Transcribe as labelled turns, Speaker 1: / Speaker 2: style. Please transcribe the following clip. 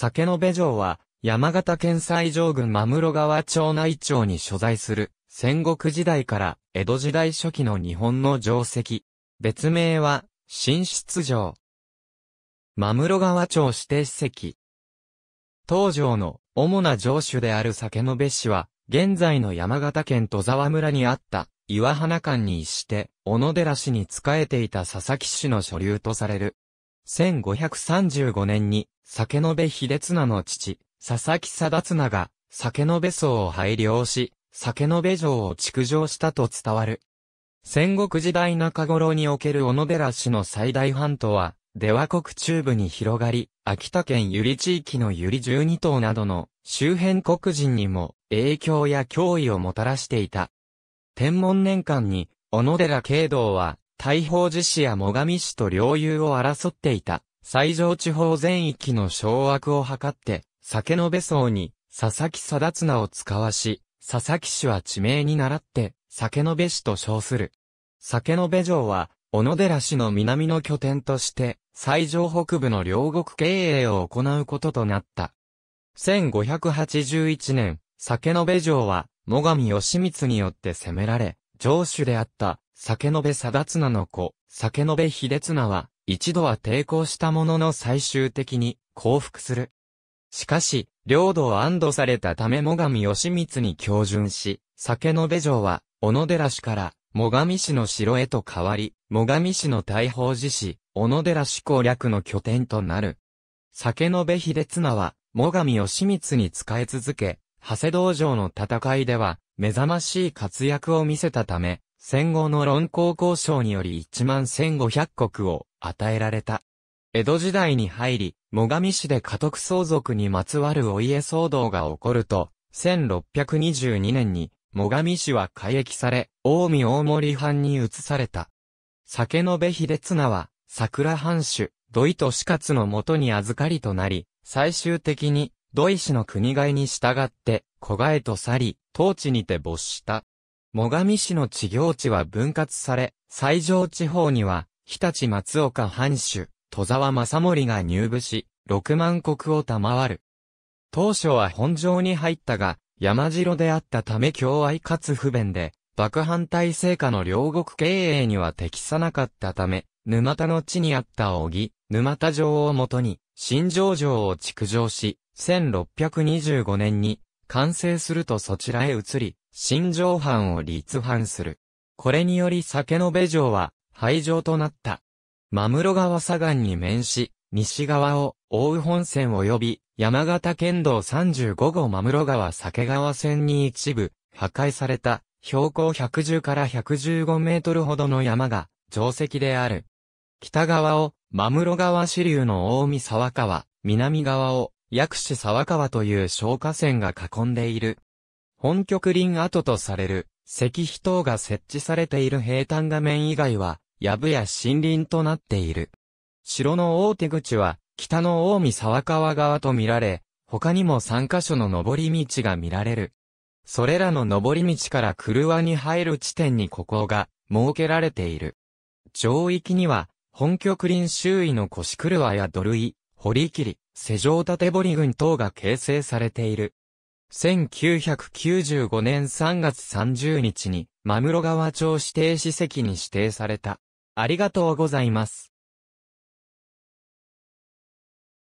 Speaker 1: 酒の部城は、山形県西条郡真室川町内町に所在する、戦国時代から江戸時代初期の日本の城石。別名は、新出城。真室川町指定史跡。東城の主な城主である酒の部氏は、現在の山形県戸沢村にあった岩花館にして、小野寺氏に仕えていた佐々木氏の所流とされる。1535年に、酒延秀綱の父、佐々木貞綱が、酒延荘を拝領し、酒延城を築城したと伝わる。戦国時代中頃における小野寺氏の最大半島は、出羽国中部に広がり、秋田県由利地域の由利十二島などの周辺国人にも影響や脅威をもたらしていた。天文年間に、小野寺慶道は、大宝寺市や最上市と領有を争っていた、西条地方全域の掌握を図って、酒のべ荘に、佐々木貞綱を使わし、佐々木氏は地名に倣って、酒のべ市と称する。酒のべ城は、小野寺市の南の拠点として、西条北部の両国経営を行うこととなった。1581年、酒の部城は、最上義光によって攻められ、城主であった酒延定綱の子、酒延秀綱は、一度は抵抗したものの最終的に降伏する。しかし、領土を安堵されたため最上義光に教順し、酒延城は、小野寺氏から最上氏の城へと変わり、最上氏の大宝寺氏、小野寺氏攻略の拠点となる。酒延秀綱は、最上義光に仕え続け、長谷道場の戦いでは、目覚ましい活躍を見せたため、戦後の論考交渉により1万1500国を与えられた。江戸時代に入り、最上市で家督相続にまつわるお家騒動が起こると、1622年に、最上市は改易され、大見大森藩に移された。酒の部秀綱は、桜藩主、土井と死活のもとに預かりとなり、最終的に、土井氏の国外に従って、子外と去り、当地にて没した。最上市の地業地は分割され、西条地方には、日立松岡藩主、戸沢正森が入部し、6万石を賜る。当初は本城に入ったが、山城であったため共愛かつ不便で、幕藩体制下の両国経営には適さなかったため、沼田の地にあった小木、沼田城をもとに、新城城を築城し、1625年に、完成するとそちらへ移り、新城藩を立藩する。これにより酒の部城は廃城となった。真室川左岸に面し、西側を大宇本線及び山形県道35号真室川酒川線に一部破壊された標高110から115メートルほどの山が定石である。北側を真室川支流の大見沢川、南側を薬師沢川という小河川が囲んでいる。本局林跡とされる、石碑等が設置されている平坦画面以外は、ぶや森林となっている。城の大手口は、北の大見沢川側と見られ、他にも3カ所の登り道が見られる。それらの登り道から車に入る地点にここが設けられている。上域には、本局林周囲の腰車や土塁、堀切、施錠縦堀群等が形成されている。1995年3月30日に、マムロ川町指定史跡に指定された。ありがとうございます。